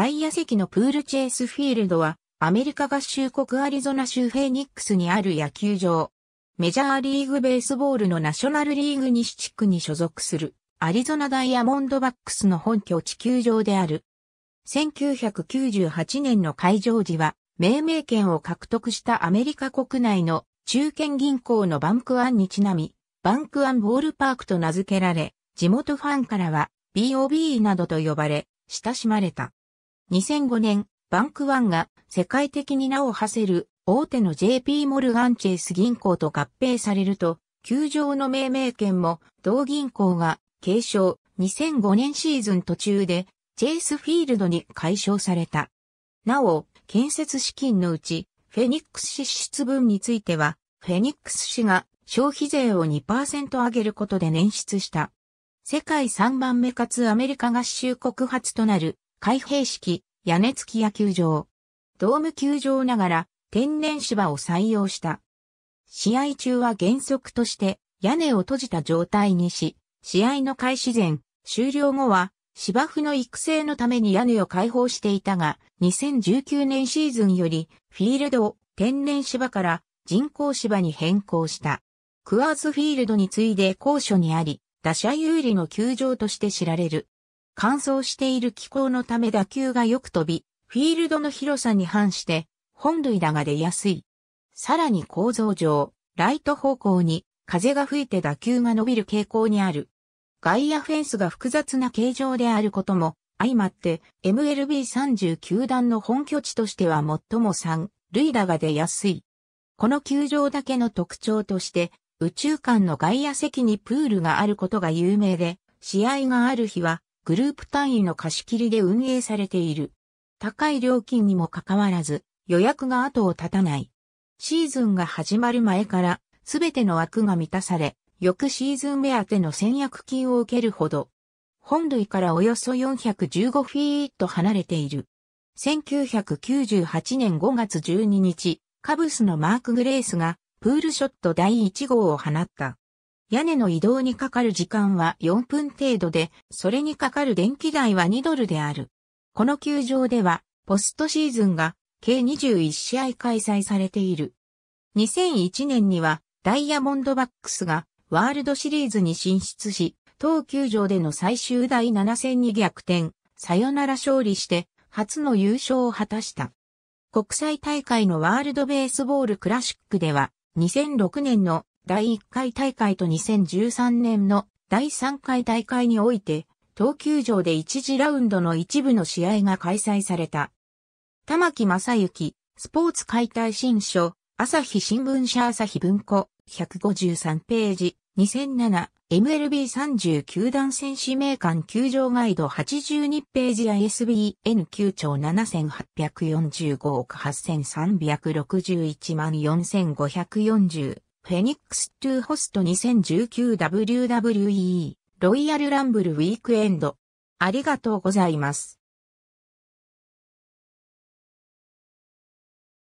外野席のプールチェイスフィールドは、アメリカ合衆国アリゾナ州フェニックスにある野球場。メジャーリーグベースボールのナショナルリーグ西地区に所属する、アリゾナダイヤモンドバックスの本拠地球場である。1998年の開場時は、命名権を獲得したアメリカ国内の中堅銀行のバンクアンにちなみ、バンクアンボールパークと名付けられ、地元ファンからは BOB などと呼ばれ、親しまれた。2005年、バンクワンが世界的に名を馳せる大手の JP モルガンチェイス銀行と合併されると、球場の命名権も同銀行が継承2005年シーズン途中でチェイスフィールドに解消された。なお、建設資金のうちフェニックス支出分については、フェニックス市が消費税を2%上げることで捻出した。世界3番目かつアメリカ合衆国初となる開閉式、屋根付き野球場。ドーム球場ながら天然芝を採用した。試合中は原則として屋根を閉じた状態にし、試合の開始前、終了後は芝生の育成のために屋根を開放していたが、2019年シーズンよりフィールドを天然芝から人工芝に変更した。クアーズフィールドに次いで高所にあり、打者有利の球場として知られる。乾燥している気候のため打球がよく飛び、フィールドの広さに反して、本塁打が出やすい。さらに構造上、ライト方向に風が吹いて打球が伸びる傾向にある。外野フェンスが複雑な形状であることも相まって MLB39 弾の本拠地としては最も3塁打が出やすい。この球場だけの特徴として宇宙間の外野席にプールがあることが有名で試合がある日はグループ単位の貸し切りで運営されている。高い料金にもかかわらず、予約が後を絶たない。シーズンが始まる前から、すべての枠が満たされ、翌シーズン目当ての戦約金を受けるほど、本類からおよそ415フィート離れている。1998年5月12日、カブスのマーク・グレースが、プールショット第1号を放った。屋根の移動にかかる時間は4分程度で、それにかかる電気代は2ドルである。この球場では、ポストシーズンが計21試合開催されている。2001年には、ダイヤモンドバックスがワールドシリーズに進出し、当球場での最終第7戦に逆転、サヨナラ勝利して、初の優勝を果たした。国際大会のワールドベースボールクラシックでは、2006年の第1回大会と2013年の第3回大会において、東球場で1次ラウンドの一部の試合が開催された。玉木正幸、スポーツ解体新書、朝日新聞社朝日文庫、153ページ、2007、MLB39 段選手名館球場ガイド82ページ ISBN9 兆7845億8361万4540フェニックストゥーホスト 2019WWE ロイヤルランブルウィークエンド。ありがとうございます。